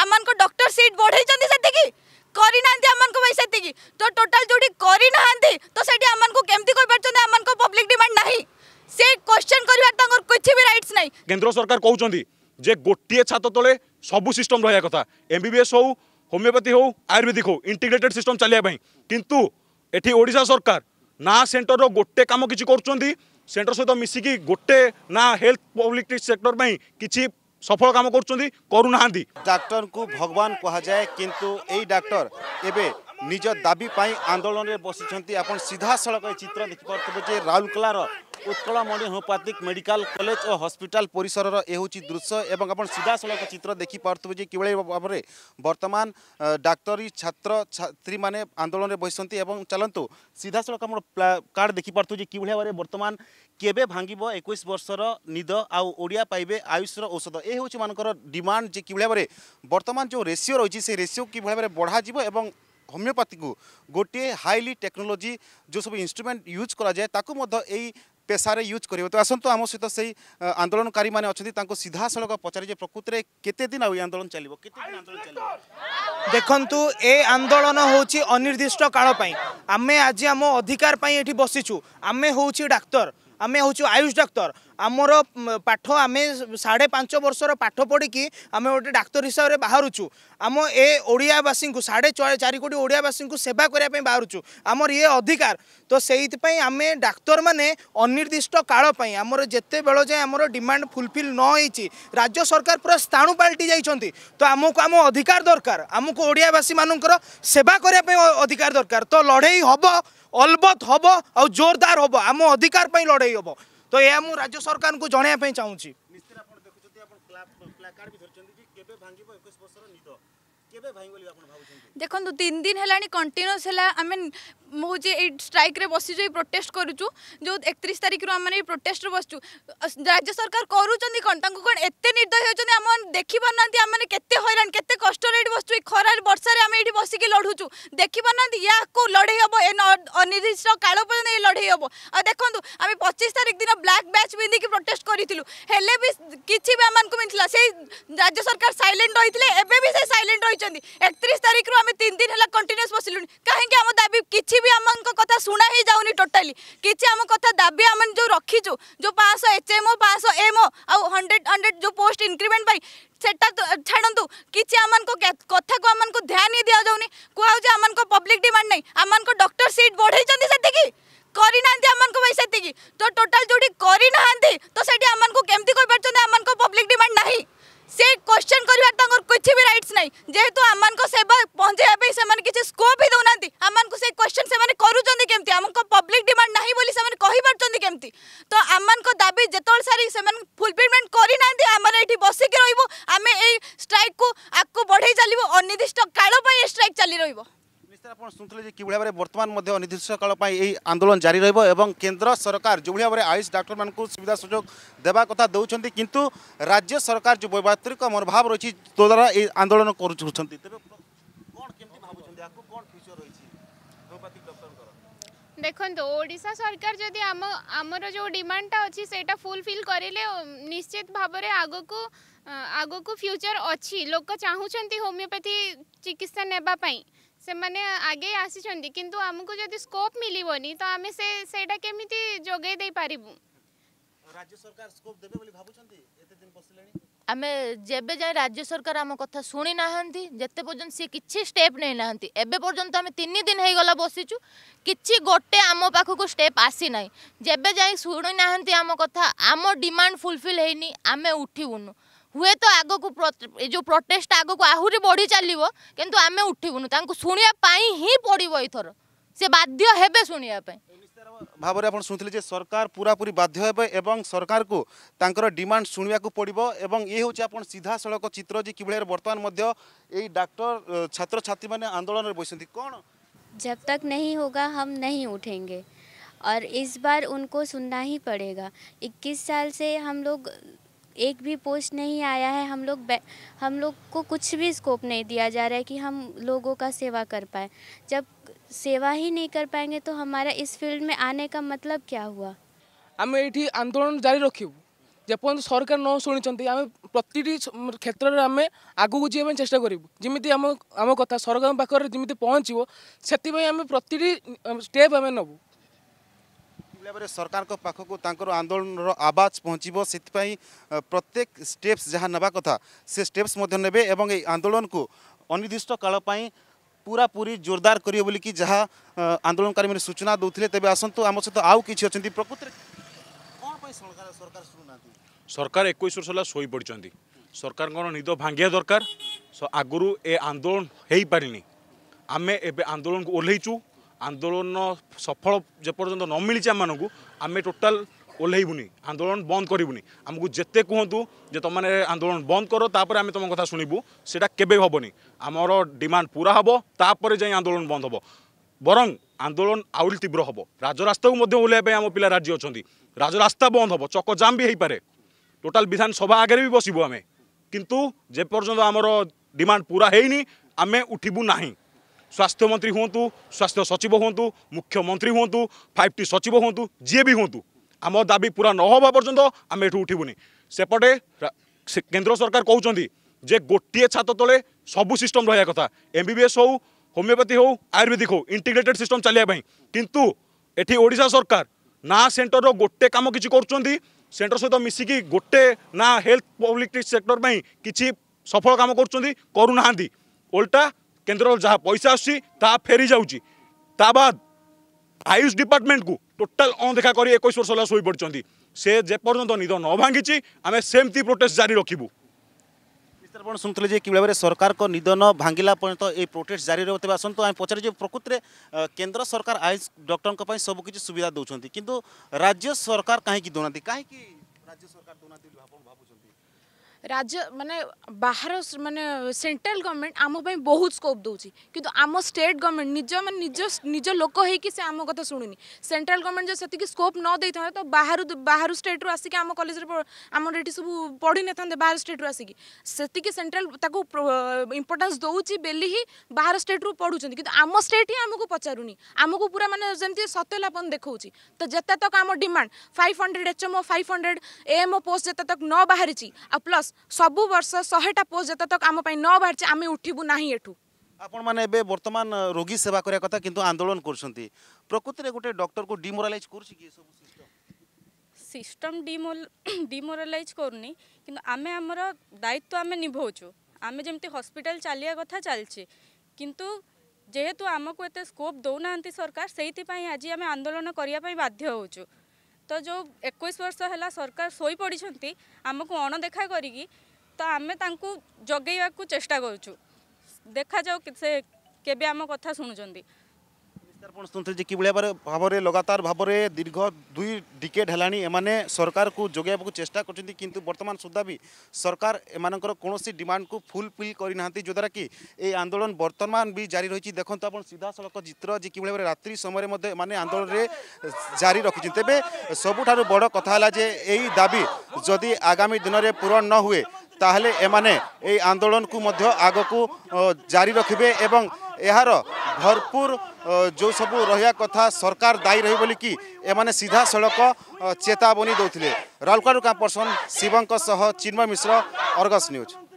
ଆମମାନଙ୍କ doctor seat ବଢ଼େଇଛନ୍ତି ସେତିକି କରିନାହାନ୍ତି ଆମମାନଙ୍କ ପାଇଁ ସେତିକି ତ ଟୋଟାଲ ଯେଉଁଠି କରିନାହାନ୍ତି ତ ସେଠି ଆମମାନଙ୍କୁ କେମିତି କହିପାରୁଛନ୍ତି ଆମମାନଙ୍କ ପବ୍ଲିକ ଡିମାଣ୍ଡ ନାହିଁ ସେ କ୍ୱେଶ୍ଚନ୍ କରିବାର ତାଙ୍କର କିଛି ବି ରାଇଟ୍ସ ନାହିଁ କେନ୍ଦ୍ର ସରକାର କହୁଛନ୍ତି ଯେ ଗୋଟିଏ ଛାତ ତଳେ ସବୁ ସିଷ୍ଟମ ରହିବା କଥା ଏମ୍ବିବିଏସ୍ ହଉ ଆୟୁର୍ବେଦିକ হোক আয়ুর্বেদিক হোক ইন্টিগ্রেটেড ପାଇଁ କିନ୍ତୁ ଏଠି ଓଡ଼ିଶା ସରକାର ନା না ଗୋଟେ କାମ କିଛି କରୁଛନ୍ତି ସେଣ୍ଟର ସହିତ ମିଶିକି ଗୋଟେ ନା ହେଲ୍ଥ হেলথ ସେକ୍ଟର ପାଇଁ କିଛି সফল কাম করছেন করুনা ডাক্তার ভগবান কুহযায়ে কিন্তু এই ডাক্তার এবে নিজ দাবি পাই আন্দোলনের বসিছেন আপনার সিধাসলখ এই চিত্র দেখিপারে যে রাউরকেলার উৎকলমণি হোমিওপ্যাথিক মেডিকাল কলেজ ও হসপিটাল পরিসরর এ হচ্ছে দৃশ্য এবং আপনার সিধাসলখ চিত্র দেখি দেখিপারে যে কিভাবে ভাবে বর্তমান ডাক্তারী ছাত্র ছাত্রী মানে আন্দোলনে বসছেন এবং চলতু সিধাসলখ আমার কার্ড দেখি দেখিপারে যে কিভাবে ভাবে বর্তমান কেবে ভাঙ্গিব একুশ বর্ষর নিদ আড়িয়া পাইবে আয়ুষর ঔষধ এ হচ্ছে মানুষের ডিমান্ড যে কিভাবে ভাবে বর্তমান যে রেসিও রয়েছে সেই রেসিও কিভাবে ভাবে বড়া যাব এবং হোমিওপ্যাথিকু গোটিয়ে হাইলি টেকনোলোজি যে সব ইনস্ট্রুমেন্ট ইউজ করা যায় তাকে মধ্য এই পেশারে ইউজ করবে তো আসন্তু আম সহ সেই আন্দোলনকারী মানে অনেক তাঁর সিধাসলখ পচারি যে প্রকৃতরে কেতে দিন এই আন্দোলন চালিব কেতে দিন আন্দোলন চালিব দেখন্তু এ আন্দোলন হচ্ছে অনির্দিষ্ট কাল পাই আমি আজ আম অধিকার পাই এটি বসিছু আমি হচ্ছে ডাক্তার আমি হচ্ছে আয়ুষ ডাক্তার ଆମର ପାଠ ଆମେ ସାଢ଼େ ପାଞ୍ଚ ବର୍ଷର ପାଠ ପଢ଼ିକି ଆମେ ଗୋଟେ ଡାକ୍ତର ହିସାବରେ ବାହାରୁଛୁ ଆମ ଏ ଓଡ଼ିଆବାସୀଙ୍କୁ ସାଢ଼େ ଚାରି କୋଟି ଓଡ଼ିଆବାସୀଙ୍କୁ ସେବା କରିବା ପାଇଁ ବାହାରୁଛୁ ଆମର ଇଏ ଅଧିକାର ତ ସେଇଥିପାଇଁ ଆମେ ଡାକ୍ତରମାନେ ଅନିର୍ଦ୍ଦିଷ୍ଟ କାଳ ପାଇଁ ଆମର ଯେତେବେଳ ଯାଏଁ ଆମର ଡିମାଣ୍ଡ ଫୁଲଫିଲ୍ ନ ହେଇଛି ରାଜ୍ୟ ସରକାର ପୁରା ସ୍ଥାଣୁ ପାଲଟି ଯାଇଛନ୍ତି ତ ଆମକୁ ଆମ ଅଧିକାର ଦରକାର ଆମକୁ ଓଡ଼ିଆବାସୀମାନଙ୍କର ସେବା କରିବା ପାଇଁ ଅଧିକାର ଦରକାର ତ ଲଢ଼େଇ ହେବ ଅଲବତ ହେବ ଆଉ ଜୋରଦାର ହେବ ଆମ ଅଧିକାର ପାଇଁ ଲଢ଼େଇ ହେବ তো ଏହା ମୁଁ ରାଜ୍ୟ ସରକାରଙ୍କୁ ଜଣାଇବା ପାଇଁ ଚାହୁଁଛି ଦେଖନ୍ତୁ ତିନି ଦିନ ହେଲାଣି କଣ୍ଟିନ୍ୟୁସ୍ ହେଲା ଆମେ ମୁଁ ହେଉଛି ଏଇ ଷ୍ଟ୍ରାଇକ୍ରେ ବସିଛୁ ଏଇ ପ୍ରୋଟେଷ୍ଟ କରୁଛୁ ଯେଉଁ ଏକତିରିଶ ତାରିଖରୁ ଆମେ ଏଇ ପ୍ରୋଟେଷ୍ଟରେ ବସିଛୁ ରାଜ୍ୟ ସରକାର କରୁଛନ୍ତି କ'ଣ ତାଙ୍କୁ କ'ଣ ଏତେ ନିର୍ଦ୍ଦୟ ହେଉଛନ୍ତି ଆମ ଦେଖିପାରୁନାହାନ୍ତି ଆମମାନେ କେତେ কেতে কষ্টরে এটি বসছু এই খরার বর্ষার আমি এটি বসিকি লড়ুছু দেখিব না ইয়াকু লড়াই হব এ অনির্দিষ্ট কাল পর্যন্ত এই লড়াই হব আর দেখুন আমি পঁচিশ তারিখ দিন ব্ল্যাক ব্যাচ পিধিকি প্রোটেস্ট করেছিলু হলে বি কিছু বি আমি মিলছিল সেই রাজ্য সরকার সাইলেন্ট রয়েছে এবে বি সে সাইলেন্ট রয়েছেন একত্রিশ তারিখর আমি তিন দিন হল কন্টিনিউস বসিলু কাহিঁকি আমার দাবি কিছু বি আমার কথা শুনা হয়ে যাওনি টোটালি কিছু আমার কথা দাবি আমি যে রক্ষিছু যে পাঁচশো এচএমও পাঁচশো এমও আন্ড্রেড হন্ড্রেড যে পোস্ট ইনক্রিমেন্ট পাই छाड़ू कि कथ को आम ध्यान ही दि जाऊनि कहुच आम पब्लिक डिमांड नहीं आम को डक्टर सीट बढ़ई से करना से तो टोटाल जो करना तो से कमी ना से क्वेश्चन करवा रईट्स ना जेहतु आम सेवा पहुंचाई स्कोप ही दौना आम को से क्वेश्चन से पब्लिक डिमांड ना তো আমমানক দাবি যেতবে সারি সে ফুলফিলমেন্ট করে না আমার এটি বসিকি রহব আমি এই স্ট্রাইক কু আকু বড়াই চালব অনির্দিষ্ট কাল স্ট্রাইক চালি রহব ଆପଣ ଶୁଣୁଥିଲେ ଯେ କିଭଳି ଭାବରେ ବର୍ତ୍ତମାନ ମଧ୍ୟ ଅନିର୍ଦ୍ଦିଷ୍ଟ କାଳ ପାଇଁ ଏହି ଆନ୍ଦୋଳନ ଜାରି ରହିବ ଏବଂ କେନ୍ଦ୍ର ସରକାର ଯେଉଁଭଳି ଭାବରେ ଆୟୁଷ ଡାକ୍ତରମାନଙ୍କୁ ସୁବିଧା ସୁଯୋଗ ଦେବା କଥା ଦେଉଛନ୍ତି କିନ୍ତୁ ରାଜ୍ୟ ସରକାର ଯେଉଁ ବୈବାତ୍ରିକ ମନୋଭାବ ରହିଛି ତଦ୍ୱାରା ଏହି ଆନ୍ଦୋଳନ କରୁଛନ୍ତି ତେବେ କ'ଣ କେମିତି ଭାବୁଛନ୍ତି ଆକୁ କ'ଣ देखो ओडा सरकार जदि आमर जो डिमांड अच्छी से फुलफिल करे निश्चित भाव में आग को आग को फ्यूचर अच्छी लोक चाहूंट होमिओपैथी चिकित्सा नापाई से मैंने आगे आसी आमको जब स्कोप मिली तो आम से जगेदेपरबू রাজ্য সরকার স্কোপ দেবে বলি ভাবুছন্তি এতে দিন বসিলেনি ଆମେ ଯେବେ ଯାଏଁ ରାଜ୍ୟ ସରକାର ଆମ କଥା ଶୁଣି ନାହାନ୍ତି ଯେତେ ପର୍ଯ୍ୟନ୍ତ ସିଏ କିଛି ଷ୍ଟେପ୍ ନେଇନାହାନ୍ତି ଏବେ ପର୍ଯ୍ୟନ୍ତ ଆମେ ତିନି ଦିନ ହେଇଗଲା ବସିଛୁ କିଛି ଗୋଟେ ଆମ ପାଖକୁ ଷ୍ଟେପ୍ ଆସିନାହିଁ ଯେବେ ଯାଏଁ ଶୁଣି ନାହାନ୍ତି ଆମ କଥା ଆମ ଡିମାଣ୍ଡ ଫୁଲଫିଲ୍ ହେଇନି ଆମେ ଉଠିବୁନୁ ହୁଏତ ଆଗକୁ ଏ ଯେଉଁ ପ୍ରଟେଷ୍ଟ ଆଗକୁ ଆହୁରି ବଢ଼ି ଚାଲିବ କିନ୍ତୁ ଆମେ ଉଠିବୁନୁ ତାଙ୍କୁ ଶୁଣିବା ପାଇଁ ହିଁ ପଡ଼ିବ ଏଥର ସେ ବାଧ୍ୟ ହେବେ ଶୁଣିବା ପାଇଁ भाव शुणी सरकार पूरी बाध्य सरकार को तांकर डिमांड शुणा को पड़ो ये आप सीधा सड़क चित्र जी कि बर्तमान डाक्टर छात्र छात्री मैंने आंदोलन में बैसे कौन जब तक नहीं होगा हम नहीं उठेंगे और इस बार उनको सुनना ही पड़ेगा 21 साल से हम लोग एक भी पोस्ट नहीं आया है हम लोग हम लोग को कुछ भी स्कोप नहीं दिया जा रहा है कि हम लोगों का सेवा कर पाए जब सेवा ही नहीं कर पाएंगे तो हमारा इस फील्ड में आने का मतलब क्या हुआ आम ये आंदोलन जारी रखू ଯେପର୍ଯ୍ୟନ୍ତ सरकार न शुणी आम प्रति क्षेत्र में आम आगे ପାଇଁ ଚେଷ୍ଟା କରିବୁ ଯେମିତି ଆମ ଆମ କଥା ସରକାରଙ୍କ ପାଖରେ ଯେମିତି ପହଞ୍ଚିବ ସେଥିପାଇଁ आम ପ୍ରତିଟି ভাবে ସରକାରଙ୍କ ପାଖକୁ ତାଙ୍କର ଆନ୍ଦୋଳନର ଆବାଜ ପହଞ୍ଚିବ ସେଥିପାଇଁ ପ୍ରତ୍ୟେକ ଷ୍ଟେପ୍ସ ଯାହା ନେବା କଥା ସେ ଷ୍ଟେପ୍ସ ମଧ୍ୟ ନେବେ ଏବଂ ଏହି ଆନ୍ଦୋଳନକୁ ଅନିର୍ଦ୍ଦିଷ୍ଟ କାଳ ପାଇଁ পুরাপুরি জোরদার করবে বলি যা আন্দোলনকারী মানে সূচনা দে তবে আসুন আমার সহ আউ কিছু অনেক প্রকৃতরে সরকার একুশ বর্ষ হল শই পড়ছেন সরকার নিদ ভাঙ্গিয়া দরকার আগর এ আন্দোলন হয়ে পারিনি আমি এবার আন্দোলন ওহ্লাইছু আন্দোলন সফল যেপর্যন্ত ন মিলিছে আমি আমি টোটাল ওহ্লাইবুনি আন্দোলন বন্ধ করবুনি আমি যেতে কুহতু যে তোমার আন্দোলন বন্ধ কর তাপরে আমি তোমার কথা শুণবু সেটা কেবে হবনি আমার ডিমান্ড পুরা হব তাপরে যাই আন্দোলন বন্ধ হব বরং আন্দোলন আহরি তীব্র হব রাজরাস্তাকু ওহ্লাইবা আম পিলা রাজি অনেক রাজরাস্তা বন্ধ হব চকজাম বি হয়ে টোটাল বিধানসভা আগে বি বসবু আমি কিন্তু যে পর্যন্ত আমার ডিমান্ড পুরা হয়নি আমি উঠবু না ସ୍ୱାସ୍ଥ୍ୟମନ୍ତ୍ରୀ ହୁଅନ୍ତୁ ସ୍ୱାସ୍ଥ୍ୟ ସଚିବ ହୁଅନ୍ତୁ ମୁଖ୍ୟମନ୍ତ୍ରୀ ହୁଅନ୍ତୁ ଫାଇଭ୍ ଟି ସଚିବ ହୁଅନ୍ତୁ ଯିଏ ବି ହୁଅନ୍ତୁ ଆମ ଦାବି ପୁରା ନ ହେବା ପର୍ଯ୍ୟନ୍ତ ଆମେ ଏଠୁ ଉଠିବୁନି ସେପଟେ କେନ୍ଦ୍ର ସରକାର କହୁଛନ୍ତି ଯେ ଗୋଟିଏ ଛାତ ତଳେ ସବୁ ସିଷ୍ଟମ୍ ରହିବା କଥା ଏମ୍ବିବିଏସ୍ ହେଉ হোমিওপ্যাথি হোক আয়ুর্বেদিক হোক ইন্টিগ্রেটেড সিস্টম চালাইয়া কিন্তু এটি ওড়শা সরকার না সেটর গোটে কাম কিছু করছেন সেটর সহ মিশিকি গোটে না হেলথ পব্লিক সেক্টর পাই কিছু সফল কাম করছেন করু না উল্টা କେନ୍ଦ୍ରର ଯାହା ପଇସା ଆସୁଛି ତାହା ଫେରିଯାଉଛି ତା ବାଦ୍ ଆୟୁଷ ଡିପାର୍ଟମେଣ୍ଟକୁ ଟୋଟାଲ ଅଣଦେଖା କରି ଏକୋଇଶ ବର୍ଷ ହେଲା ଶୋଇପଡ଼ିଛନ୍ତି ସେ ଯେପର୍ଯ୍ୟନ୍ତ ନିଦ ନ ଭାଙ୍ଗିଛି ଆମେ ସେମିତି ପ୍ରୋଟେଷ୍ଟ ଜାରି ରଖିବୁ ଆପଣ ଶୁଣୁଥିଲେ ଯେ କିଭଳି ଭାବରେ ସରକାରଙ୍କ ନିଦନ ଭାଙ୍ଗିଲା ପର୍ଯ୍ୟନ୍ତ ଏ ପ୍ରୋଟେଷ୍ଟ ଜାରି ରହୁଥିବା ଆସନ୍ତୁ ଆମେ ପଚାରିଛୁ ପ୍ରକୃତରେ କେନ୍ଦ୍ର ସରକାର ଆୟୁଷ ଡକ୍ଟରଙ୍କ ପାଇଁ ସବୁକିଛି ସୁବିଧା ଦେଉଛନ୍ତି କିନ୍ତୁ ରାଜ୍ୟ ସରକାର କାହିଁକି ଦେଉନାହାନ୍ତି କାହିଁକି ରାଜ୍ୟ ସରକାର ଦେଉନାହାନ୍ତି ଆପଣ ଭାବୁଛନ୍ତି राज्य माने बाहर माने सेंट्रल गवर्नमेंट आम बहुत स्कोप दूसरी किंतु आम स्टेट गवर्नमेंट निज मैं निज निज लोक होम आम कथा शुणुनि सेंट्रल गवर्नमेंट जो से स्कोप न दे था तो बाहर बाहर स्टेट आसिक आम कलेज आम सब पढ़ी ना था बाहर स्टेट आसिक से सेंट्रल इम्पोर्टान्स दौर बेली ही बाहर स्टेट रू पढ़ुं कि आम स्टेट ही आमको पचारूनी आमको पूरा मैंने जमी सत्यलापन देखा तो जिते तक आम demand five hundred H M O five hundred ओ पोस्ट जिते तक न बाहरी आ प्लस সবু বর্ষ শহেটা পোস্ট যেতক আম ন বাহারছে আমি উঠবু না এঠু ଆପଣମାନେ ଏବେ ବର୍ତ୍ତମାନ ରୋଗୀ ସେବା କରିବା କଥା କିନ୍ତୁ ଆନ୍ଦୋଳନ କରୁଛନ୍ତି ପ୍ରକୃତିରେ ଗୋଟେ ଡକ୍ଟରକୁ ଡିମୋରାଲାଇଜ୍ କରୁଛି କି ଏସବୁ ସିଷ୍ଟମ ଡିମୋରାଲାଇଜ୍ କରୁନି କିନ୍ତୁ ଆମେ ଆମର ଦାୟିତ୍ୱ ଆମେ ନିଭାଉଛୁ ଆମେ ଯେମିତି ହସ୍ପିଟାଲ ଚାଲିବା କଥା ଚାଲିଛି କିନ୍ତୁ ଯେହେତୁ ଆମକୁ ଏତେ ସ୍କୋପ୍ ଦେଉନାହାନ୍ତି ସରକାର ସେଇଥିପାଇଁ ଆଜି ଆମେ ଆନ୍ଦୋଳନ କରିବା ପାଇଁ ବାଧ୍ୟ ହେଉଛୁ তো ଯେଉଁ ଏକୋଇଶ ବର୍ଷ ହେଲା ସରକାର ଶୋଇପଡ଼ିଛନ୍ତି ଆମକୁ ଅଣଦେଖା କରିକି ତ ଆମେ ତାଙ୍କୁ ଜଗେଇବାକୁ ଚେଷ୍ଟା କରୁଛୁ ଦେଖାଯାଉ ସେ କେବେ ଆମ କଥା ଶୁଣୁଛନ୍ତି বিচারপণতন্ত্রে যে কিভাবে ভাবে ভাবে লগাতার ভাবে দীর্ঘ দুই ডিকেড হলানি এমানে সরকারকু যোগাইবাকু চেষ্টা করছেন কিন্তু বর্তমান সুদ্ধা বি সরকার এমানকর কোণী ডিমান্ডকু ফুলফিল করে না যদ্বারা কি এই আন্দোলন বর্তমান বি জারি রয়েছে দেখুন আপনার সিধাসলখ চিত্র যে কিভাবে ভাবে রাত্রি সময় মধ্যে এমানে আন্দোলনের জারি রাখিছেন তবে সবুঠার বড় কথা হল যে এই দাবি যদি আগামী দিনের পূরণ ন ताहले एमाने ए आंदोलन को मध्य आगो को जारी रखिबे एवं यहाँ भरपूर जो सब रहिया कथा सरकार दायी रही बोली कि एमाने सीधा सड़क चेतावनी दो थिले रालकारु का पर्सन शिवंक सह चिन्मय मिश्र अर्गस न्यूज़